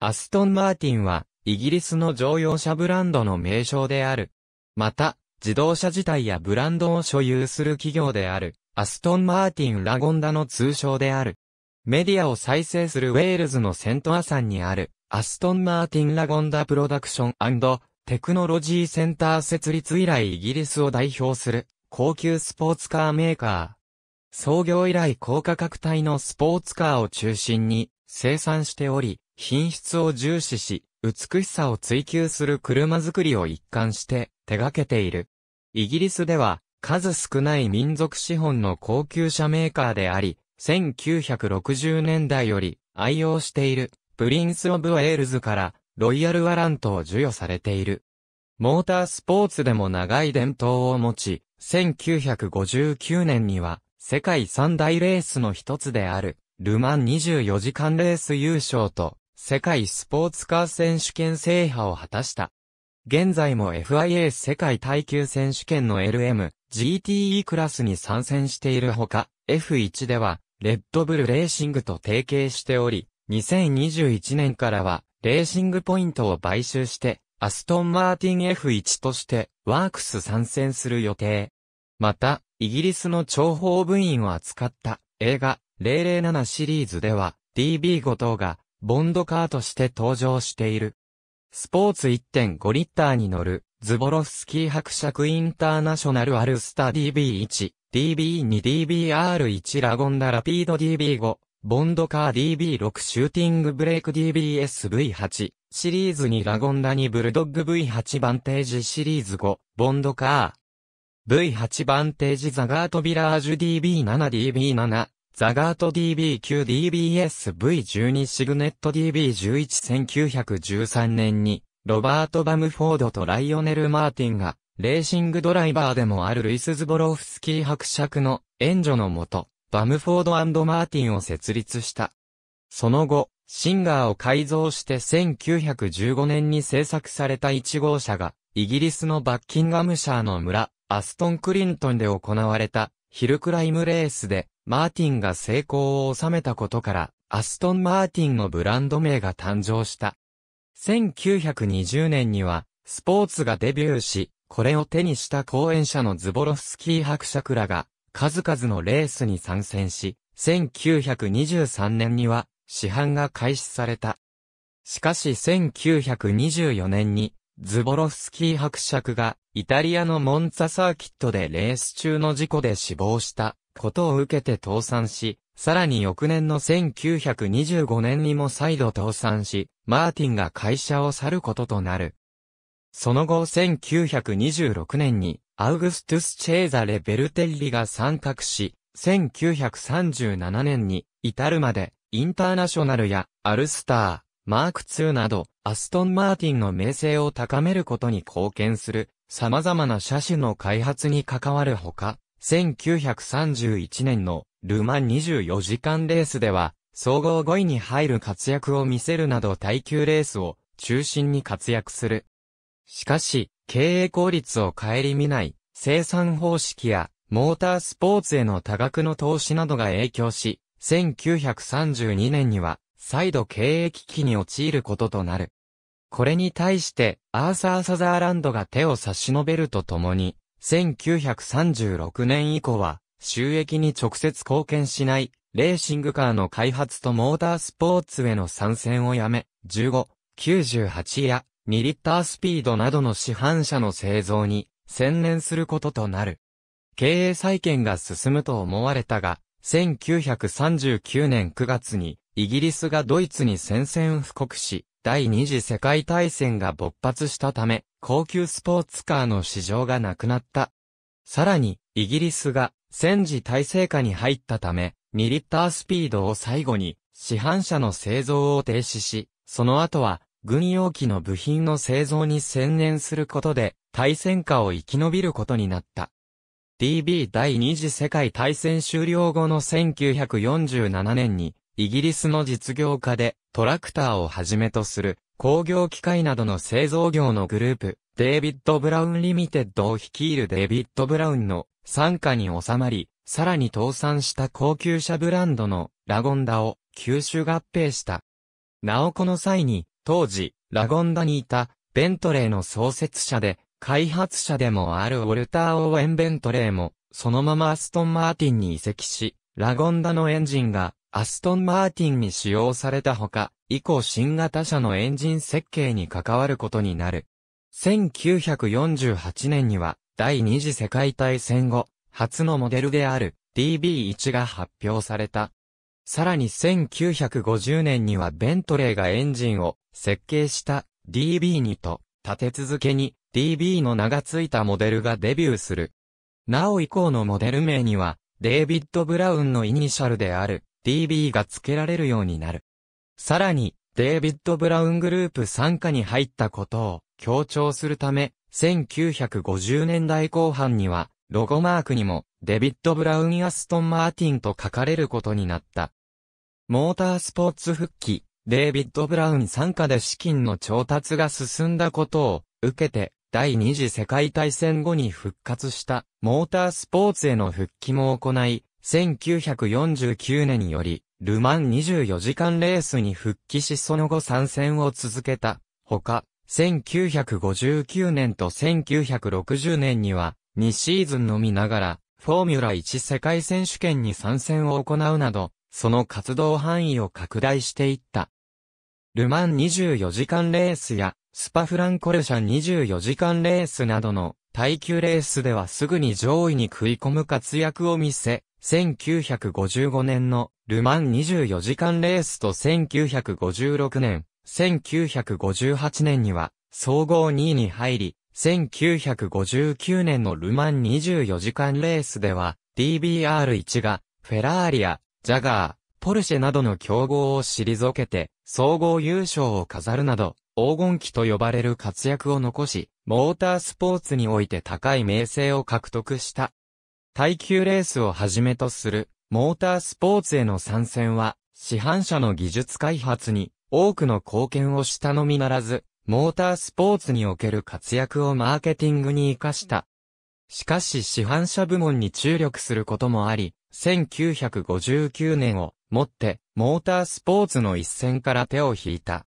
アストンマーティンは、イギリスの乗用車ブランドの名称である。また、自動車自体やブランドを所有する企業である、アストンマーティン・ラゴンダの通称である。メディアを再生するウェールズのセントアサンにある、アストンマーティン・ラゴンダプロダクションテクノロジーセンター設立以来イギリスを代表する、高級スポーツカーメーカー。創業以来高価格帯のスポーツカーを中心に生産しており、品質を重視し、美しさを追求する車作りを一貫して手掛けている。イギリスでは、数少ない民族資本の高級車メーカーであり、1960年代より愛用しているプリンス・オブ・ウェールズからロイヤル・ワラントを授与されている。モータースポーツでも長い伝統を持ち、1959年には世界三大レースの一つであるルマン24時間レース優勝と世界スポーツカー選手権制覇を果たした。現在も FIA 世界耐久選手権の LM、GTE クラスに参戦しているほか、F1 では、レッドブルレーシングと提携しており、2021年からは、レーシングポイントを買収して、アストンマーティン F1 として、ワークス参戦する予定。また、イギリスの諜報部員を扱った映画、007シリーズでは、DB 5等がボンドカーとして登場している。スポーツ1.5リッターに乗る、ズボロフスキー伯爵インターナショナルアルスタ DB1、DB2DBR1 ラゴンダラピード DB5、ボンドカー DB6 シューティングブレイク DBSV8、シリーズ2ラゴンダにブルドッグ V8 バンテージシリーズ5、ボンドカー。V8 バンテージザガートビラージュ DB7DB7、ザガート DB9DBSV12 シグネット DB111913 年に、ロバート・バムフォードとライオネル・マーティンが、レーシングドライバーでもあるルイス・ズボロフスキー伯爵の援助のもと、バムフォードマーティンを設立した。その後、シンガーを改造して1915年に製作された1号車が、イギリスのバッキンガムシャーの村、アストン・クリントンで行われた、ヒルクライムレースで、マーティンが成功を収めたことから、アストン・マーティンのブランド名が誕生した。1920年には、スポーツがデビューし、これを手にした講演者のズボロフスキー伯爵らが、数々のレースに参戦し、1923年には、市販が開始された。しかし1924年に、ズボロフスキー伯爵が、イタリアのモンツァサーキットでレース中の事故で死亡したことを受けて倒産し、さらに翌年の1925年にも再度倒産し、マーティンが会社を去ることとなる。その後1926年に、アウグストゥス・チェーザレ・ベルテッリが参画し、1937年に、至るまで、インターナショナルや、アルスター、マーク2など、アストン・マーティンの名声を高めることに貢献する、様々な車種の開発に関わるほか、1931年のルマン24時間レースでは、総合5位に入る活躍を見せるなど耐久レースを中心に活躍する。しかし、経営効率を顧みない生産方式やモータースポーツへの多額の投資などが影響し、1932年には再度経営危機に陥ることとなる。これに対してアーサー・サザーランドが手を差し伸べるとともに、1936年以降は、収益に直接貢献しない、レーシングカーの開発とモータースポーツへの参戦をやめ、15、98や2リッタースピードなどの市販車の製造に専念することとなる。経営再建が進むと思われたが、1939年9月にイギリスがドイツに宣戦布告し、第二次世界大戦が勃発したため、高級スポーツカーの市場がなくなった。さらに、イギリスが戦時体制下に入ったため、2リッタースピードを最後に、市販車の製造を停止し、その後は、軍用機の部品の製造に専念することで、対戦下を生き延びることになった。DB 第二次世界大戦終了後の1947年に、イギリスの実業家でトラクターをはじめとする工業機械などの製造業のグループ、デイビッド・ブラウン・リミテッドを率いるデイビッド・ブラウンの傘下に収まり、さらに倒産した高級車ブランドのラゴンダを吸収合併した。なおこの際に、当時、ラゴンダにいた、ベントレーの創設者で、開発者でもあるウォルター・オーエン・ベントレーも、そのままアストン・マーティンに移籍し、ラゴンダのエンジンがアストンマーティンに使用されたほか、以降新型車のエンジン設計に関わることになる。1948年には、第二次世界大戦後、初のモデルである DB1 が発表された。さらに1950年にはベントレーがエンジンを設計した DB2 と立て続けに DB の名が付いたモデルがデビューする。なお以降のモデル名には、デイビッド・ブラウンのイニシャルである b b が付けられるようになる。さらに、デイビッド・ブラウングループ傘下に入ったことを強調するため、1950年代後半には、ロゴマークにも、デビッド・ブラウン・アストン・マーティンと書かれることになった。モータースポーツ復帰、デイビッド・ブラウン傘下で資金の調達が進んだことを受けて、第二次世界大戦後に復活したモータースポーツへの復帰も行い、1949年より、ルマン24時間レースに復帰しその後参戦を続けた。ほか、1959年と1960年には、2シーズンのみながら、フォーミュラ1世界選手権に参戦を行うなど、その活動範囲を拡大していった。ルマン24時間レースや、スパフランコルシャ24時間レースなどの耐久レースではすぐに上位に食い込む活躍を見せ、1955年のルマン24時間レースと1956年、1958年には総合2位に入り、1959年のルマン24時間レースでは DBR1 がフェラーリやジャガー、ポルシェなどの競合を退けて総合優勝を飾るなど黄金期と呼ばれる活躍を残し、モータースポーツにおいて高い名声を獲得した。耐久レースをはじめとする、モータースポーツへの参戦は、市販車の技術開発に多くの貢献をしたのみならず、モータースポーツにおける活躍をマーケティングに活かした。しかし市販車部門に注力することもあり、1959年をもってモータースポーツの一線から手を引いた。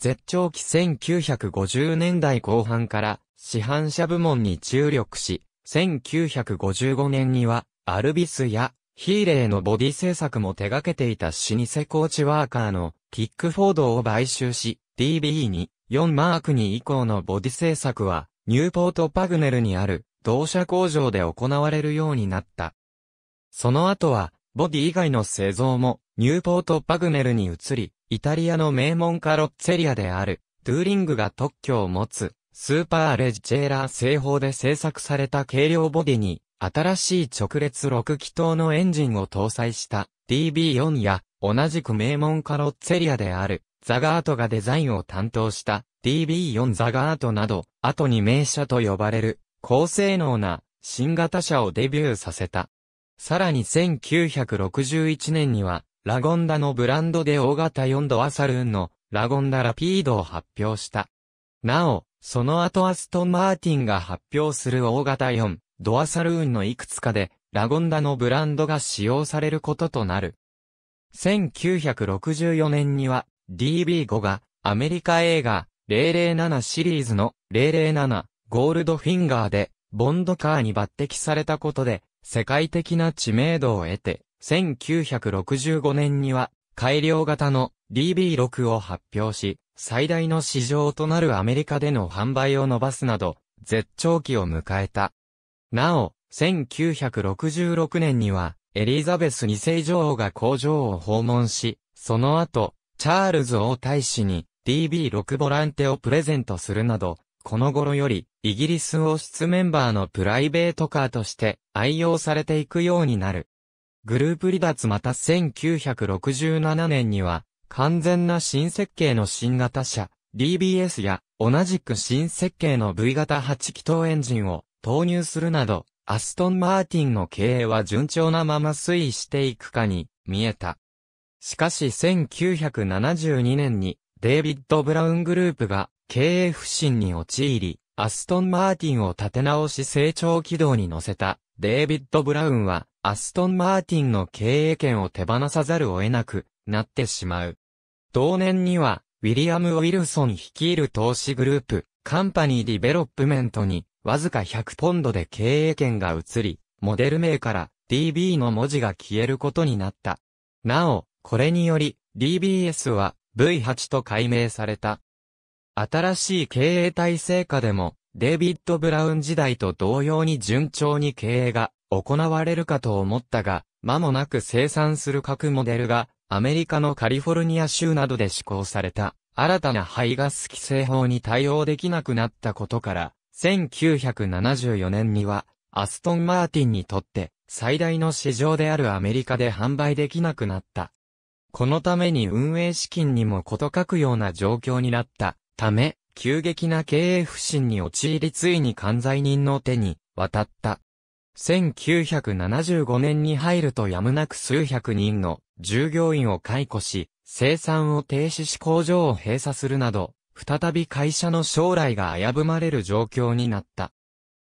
絶頂期1950年代後半から市販車部門に注力し、1955年には、アルビスやヒーレーのボディ制作も手掛けていた老舗コーチワーカーのキックフォードを買収し、DB に4マーク2以降のボディ制作は、ニューポートパグネルにある同社工場で行われるようになった。その後は、ボディ以外の製造も、ニューポートパグネルに移り、イタリアの名門カロッツェリアである、ドゥーリングが特許を持つ、スーパーレジェーラー製法で製作された軽量ボディに、新しい直列6気筒のエンジンを搭載した DB4 や、同じく名門カロッツェリアである、ザガートがデザインを担当した DB4 ザガートなど、後に名車と呼ばれる、高性能な新型車をデビューさせた。さらに1961年には、ラゴンダのブランドで大型4度アサルーンのラゴンダラピードを発表した。なお、その後アストン・マーティンが発表する大型4、ドアサルーンのいくつかで、ラゴンダのブランドが使用されることとなる。1964年には、DB5 が、アメリカ映画、007シリーズの、007、ゴールドフィンガーで、ボンドカーに抜擢されたことで、世界的な知名度を得て、1965年には、改良型の DB6 を発表し、最大の市場となるアメリカでの販売を伸ばすなど、絶頂期を迎えた。なお、1966年には、エリザベス2世女王が工場を訪問し、その後、チャールズ王太子に DB6 ボランテをプレゼントするなど、この頃より、イギリス王室メンバーのプライベートカーとして愛用されていくようになる。グループ離脱また1967年には、完全な新設計の新型車、DBS や同じく新設計の V 型8気筒エンジンを投入するなど、アストン・マーティンの経営は順調なまま推移していくかに見えた。しかし1972年にデイビッド・ブラウングループが経営不振に陥り、アストン・マーティンを立て直し成長軌道に乗せたデイビッド・ブラウンはアストン・マーティンの経営権を手放さざるを得なくなってしまう。同年には、ウィリアム・ウィルソン率いる投資グループ、カンパニー・ディベロップメントに、わずか100ポンドで経営権が移り、モデル名から DB の文字が消えることになった。なお、これにより DBS は V8 と改名された。新しい経営体制下でも、デイビッド・ブラウン時代と同様に順調に経営が行われるかと思ったが、間もなく生産する各モデルがアメリカのカリフォルニア州などで施行された、新たな排ガス規制法に対応できなくなったことから、1974年には、アストン・マーティンにとって、最大の市場であるアメリカで販売できなくなった。このために運営資金にも事欠くような状況になったため、急激な経営不振に陥りついに管財人の手に渡った。1975年に入るとやむなく数百人の従業員を解雇し、生産を停止し工場を閉鎖するなど、再び会社の将来が危ぶまれる状況になった。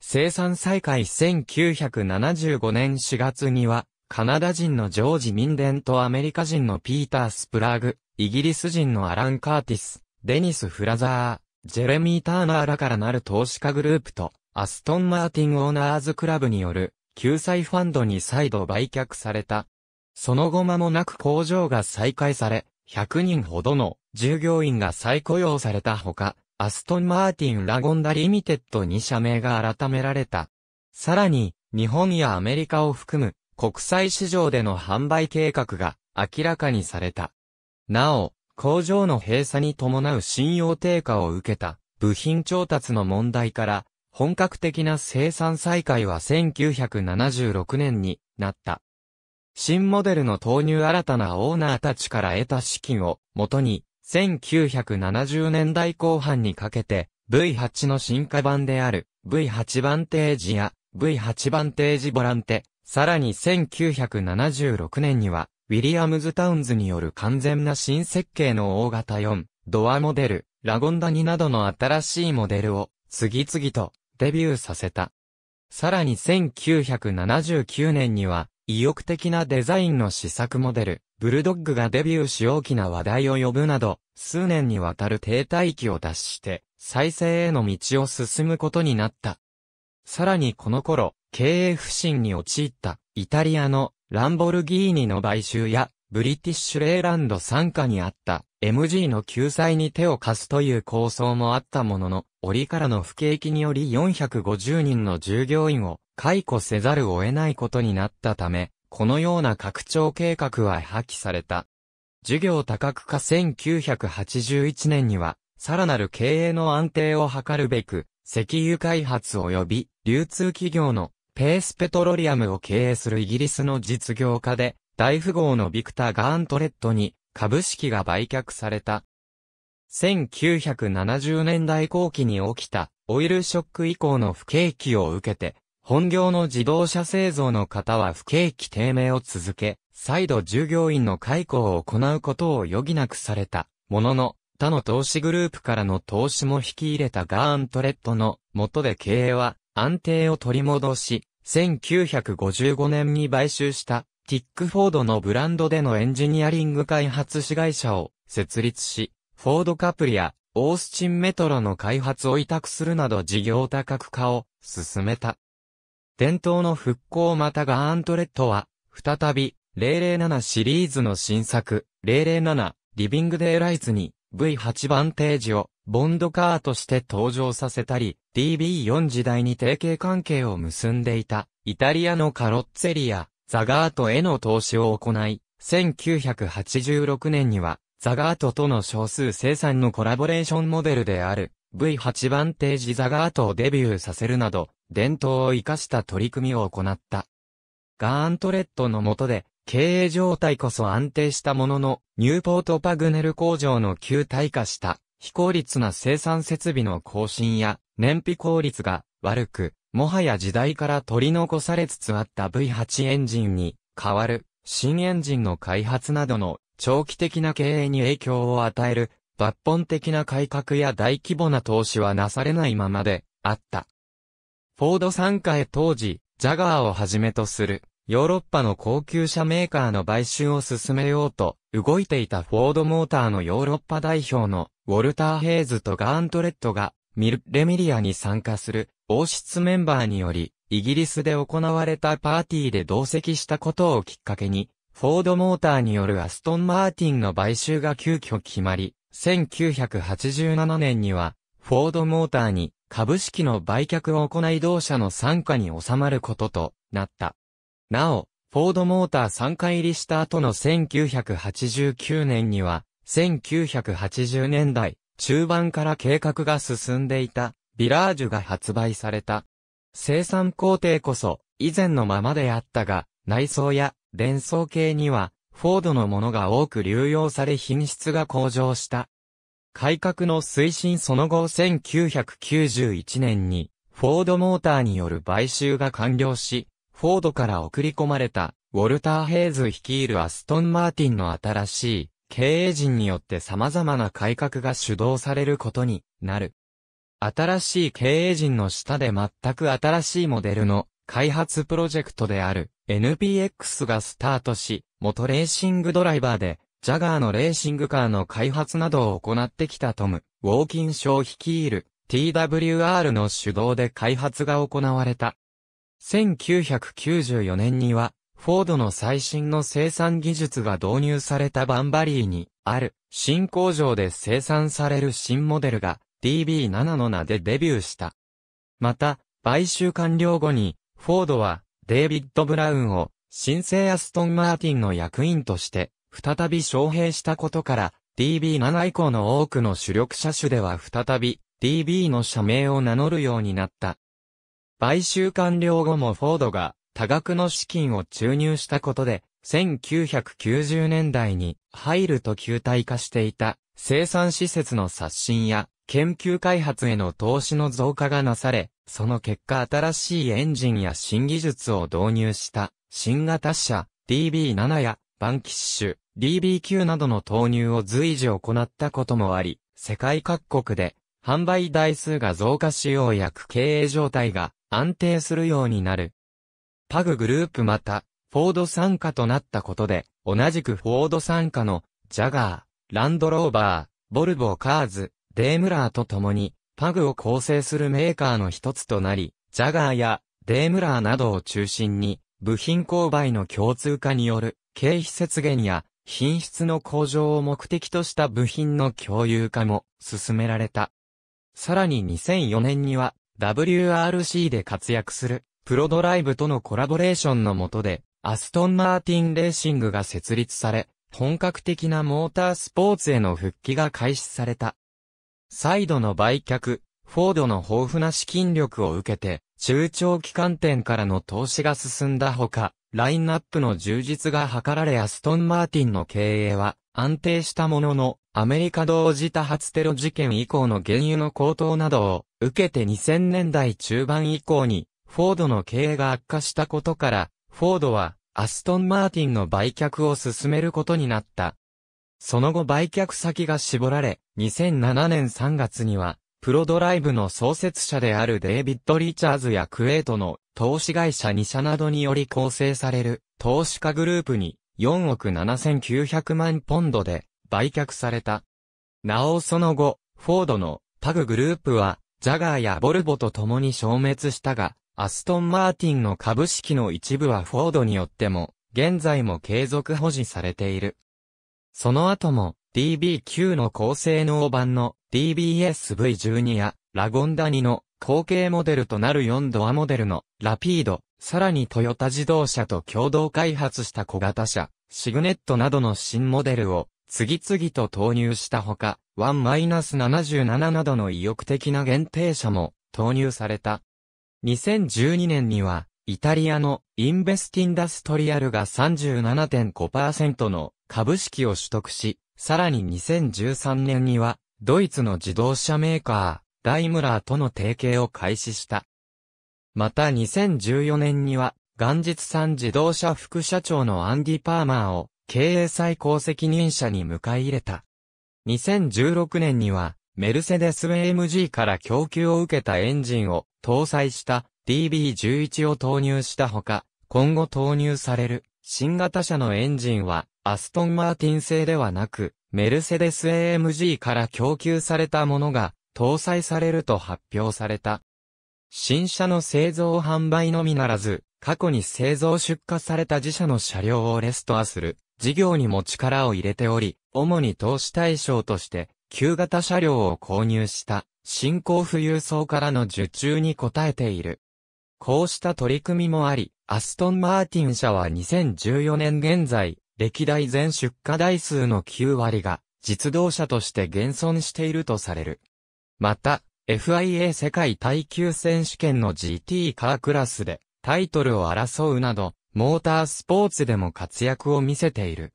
生産再開1975年4月には、カナダ人のジョージ・ミンデンとアメリカ人のピーター・スプラグ、イギリス人のアラン・カーティス、デニス・フラザー、ジェレミー・ターナーらからなる投資家グループと、アストン・マーティン・オーナーズ・クラブによる救済ファンドに再度売却された。その後間もなく工場が再開され、100人ほどの従業員が再雇用されたほか、アストン・マーティン・ラゴンダ・リミテッドに社名が改められた。さらに、日本やアメリカを含む国際市場での販売計画が明らかにされた。なお、工場の閉鎖に伴う信用低下を受けた部品調達の問題から本格的な生産再開は1976年になった。新モデルの投入新たなオーナーたちから得た資金を元に、1970年代後半にかけて、V8 の進化版である V8 番テージや V8 番テージボランテ、さらに1976年には、ウィリアムズ・タウンズによる完全な新設計の大型4、ドアモデル、ラゴンダニなどの新しいモデルを、次々とデビューさせた。さらに1979年には、意欲的なデザインの試作モデル、ブルドッグがデビューし大きな話題を呼ぶなど、数年にわたる停滞期を脱して、再生への道を進むことになった。さらにこの頃、経営不振に陥ったイタリアのランボルギーニの買収やブリティッシュレーランド傘下にあった MG の救済に手を貸すという構想もあったものの、折からの不景気により450人の従業員を解雇せざるを得ないことになったため、このような拡張計画は破棄された。事業多角化1981年には、さらなる経営の安定を図るべく、石油開発及び流通企業のペースペトロリアムを経営するイギリスの実業家で、大富豪のビクター・ガーントレットに株式が売却された。1970年代後期に起きたオイルショック以降の不景気を受けて、本業の自動車製造の方は不景気低迷を続け、再度従業員の解雇を行うことを余儀なくされた、ものの、他の投資グループからの投資も引き入れたガーントレットの下で経営は安定を取り戻し、1955年に買収したティックフォードのブランドでのエンジニアリング開発子会社を設立し、フォードカプリや、オースチンメトロの開発を委託するなど事業多角化を進めた。伝統の復興またガーントレットは、再び、007シリーズの新作、007、リビングデイライズに、V8 バンテージを、ボンドカーとして登場させたり、DB4 時代に提携関係を結んでいた、イタリアのカロッツェリア、ザガートへの投資を行い、1986年には、ザガートとの少数生産のコラボレーションモデルである V8 番テージザガートをデビューさせるなど、伝統を活かした取り組みを行った。ガーントレットの下で、経営状態こそ安定したものの、ニューポートパグネル工場の旧体化した非効率な生産設備の更新や燃費効率が悪く、もはや時代から取り残されつつあった V8 エンジンに代わる新エンジンの開発などの長期的な経営に影響を与える抜本的な改革や大規模な投資はなされないままであった。フォード参加へ当時、ジャガーをはじめとするヨーロッパの高級車メーカーの買収を進めようと動いていたフォードモーターのヨーロッパ代表のウォルター・ヘイズとガーントレットがミル・レミリアに参加する王室メンバーによりイギリスで行われたパーティーで同席したことをきっかけにフォードモーターによるアストン・マーティンの買収が急遽決まり、1987年には、フォードモーターに株式の売却を行い同社の参加に収まることとなった。なお、フォードモーター参加入りした後の1989年には、1980年代中盤から計画が進んでいたビラージュが発売された。生産工程こそ以前のままであったが、内装や連装系には、フォードのものが多く流用され品質が向上した。改革の推進その後1991年に、フォードモーターによる買収が完了し、フォードから送り込まれた、ウォルター・ヘイズ率いるアストン・マーティンの新しい経営陣によって様々な改革が主導されることになる。新しい経営陣の下で全く新しいモデルの開発プロジェクトである NPX がスタートし、元レーシングドライバーで、ジャガーのレーシングカーの開発などを行ってきたトム、ウォーキン賞率いる TWR の主導で開発が行われた。1994年には、フォードの最新の生産技術が導入されたバンバリーに、ある新工場で生産される新モデルが DB7 の名でデビューした。また、買収完了後に、フォードはデイビッド・ブラウンを、新生アストン・マーティンの役員として、再び招聘したことから、DB7 以降の多くの主力車種では再び、DB の社名を名乗るようになった。買収完了後もフォードが多額の資金を注入したことで、1990年代に入ると球体化していた生産施設の刷新や研究開発への投資の増加がなされ、その結果新しいエンジンや新技術を導入した新型車 DB7 やバンキッシュ DB9 などの投入を随時行ったこともあり、世界各国で販売台数が増加しようやく経営状態が安定するようになる。パググループまた、フォード参加となったことで、同じくフォード参加の、ジャガー、ランドローバー、ボルボーカーズ、デームラーと共に、パグを構成するメーカーの一つとなり、ジャガーやデームラーなどを中心に、部品購買の共通化による経費節減や品質の向上を目的とした部品の共有化も進められた。さらに2004年には WRC で活躍するプロドライブとのコラボレーションの下でアストンマーティンレーシングが設立され、本格的なモータースポーツへの復帰が開始された。再度の売却、フォードの豊富な資金力を受けて、中長期観点からの投資が進んだほか、ラインナップの充実が図られアストン・マーティンの経営は安定したものの、アメリカ同時多発テロ事件以降の原油の高騰などを受けて2000年代中盤以降に、フォードの経営が悪化したことから、フォードはアストン・マーティンの売却を進めることになった。その後売却先が絞られ、2007年3月には、プロドライブの創設者であるデイビッド・リチャーズやクエートの投資会社2社などにより構成される投資家グループに4億7900万ポンドで売却された。なおその後、フォードのタググループはジャガーやボルボと共に消滅したが、アストン・マーティンの株式の一部はフォードによっても現在も継続保持されている。その後も DB9 の高性能版の DBSV12 やラゴンダニの後継モデルとなる4ドアモデルのラピード、さらにトヨタ自動車と共同開発した小型車、シグネットなどの新モデルを次々と投入したほか、1-77などの意欲的な限定車も投入された。2012年には、イタリアのインベスティンダストリアルが37.5%の株式を取得し、さらに2013年には、ドイツの自動車メーカー、ダイムラーとの提携を開始した。また2014年には、元日産自動車副社長のアンディ・パーマーを経営最高責任者に迎え入れた。2016年には、メルセデス AMG から供給を受けたエンジンを搭載した DB11 を投入したほか、今後投入される新型車のエンジンは、アストンマーティン製ではなく、メルセデス AMG から供給されたものが、搭載されると発表された。新車の製造販売のみならず、過去に製造出荷された自社の車両をレストアする事業にも力を入れており、主に投資対象として、旧型車両を購入した、新興富裕層からの受注に応えている。こうした取り組みもあり、アストンマーティン社は2014年現在、歴代全出荷台数の9割が実動車として現存しているとされる。また、FIA 世界耐久選手権の GT カークラスでタイトルを争うなど、モータースポーツでも活躍を見せている。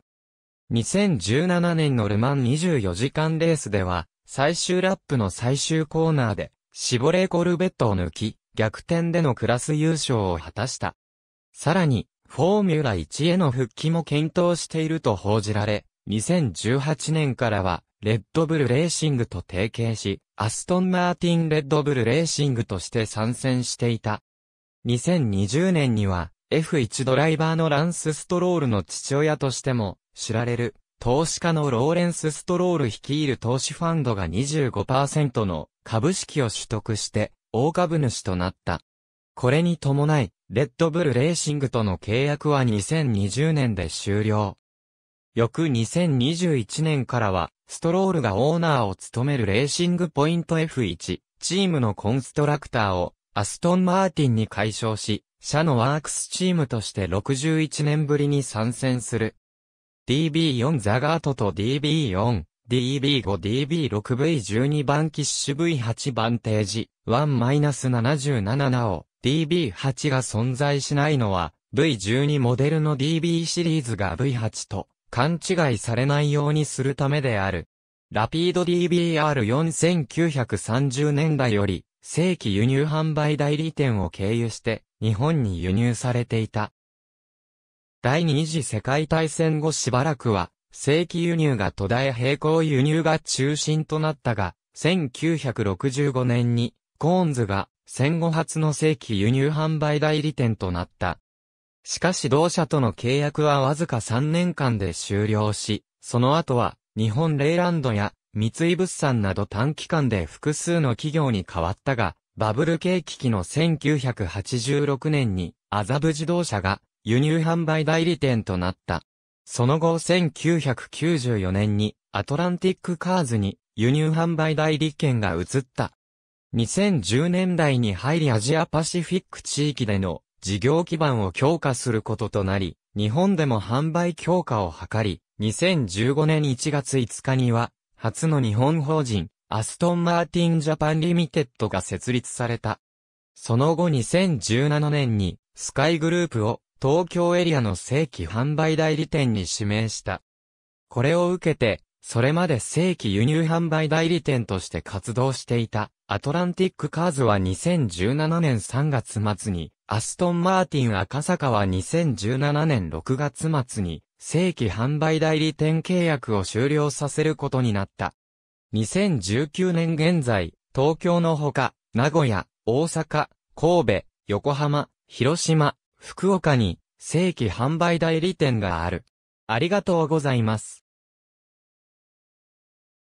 2017年のルマン24時間レースでは、最終ラップの最終コーナーで、シボレーコルベットを抜き、逆転でのクラス優勝を果たした。さらに、フォーミュラ1への復帰も検討していると報じられ、2018年からは、レッドブルレーシングと提携し、アストンマーティンレッドブルレーシングとして参戦していた。2020年には、F1 ドライバーのランス・ストロールの父親としても知られる投資家のローレンス・ストロール率いる投資ファンドが25%の株式を取得して大株主となった。これに伴い、レッドブルレーシングとの契約は2020年で終了。翌2021年からは、ストロールがオーナーを務めるレーシングポイント F1、チームのコンストラクターを、アストン・マーティンに解消し、社のワークスチームとして61年ぶりに参戦する。DB4 ザガートと DB4 DB5DB6V12 番シュ V8 バンテージ1-77なお DB8 が存在しないのは V12 モデルの DB シリーズが V8 と勘違いされないようにするためである。ラピード DBR4930 年代より正規輸入販売代理店を経由して日本に輸入されていた。第二次世界大戦後しばらくは正規輸入が途絶え並行輸入が中心となったが、1965年にコーンズが戦後初の正規輸入販売代理店となった。しかし同社との契約はわずか3年間で終了し、その後は日本レイランドや三井物産など短期間で複数の企業に変わったが、バブル景気期の1986年に麻布自動車が輸入販売代理店となった。その後1994年にアトランティックカーズに輸入販売代理権が移った。2010年代に入りアジアパシフィック地域での事業基盤を強化することとなり、日本でも販売強化を図り、2015年1月5日には、初の日本法人、アストン・マーティン・ジャパン・リミテッドが設立された。その後2017年に、スカイグループを東京エリアの正規販売代理店に指名した。これを受けて、それまで正規輸入販売代理店として活動していたアトランティックカーズは2017年3月末に、アストンマーティン赤坂は2017年6月末に、正規販売代理店契約を終了させることになった。2019年現在、東京のほか、名古屋、大阪、神戸、横浜、広島、福岡に正規販売代理店がある。ありがとうございます。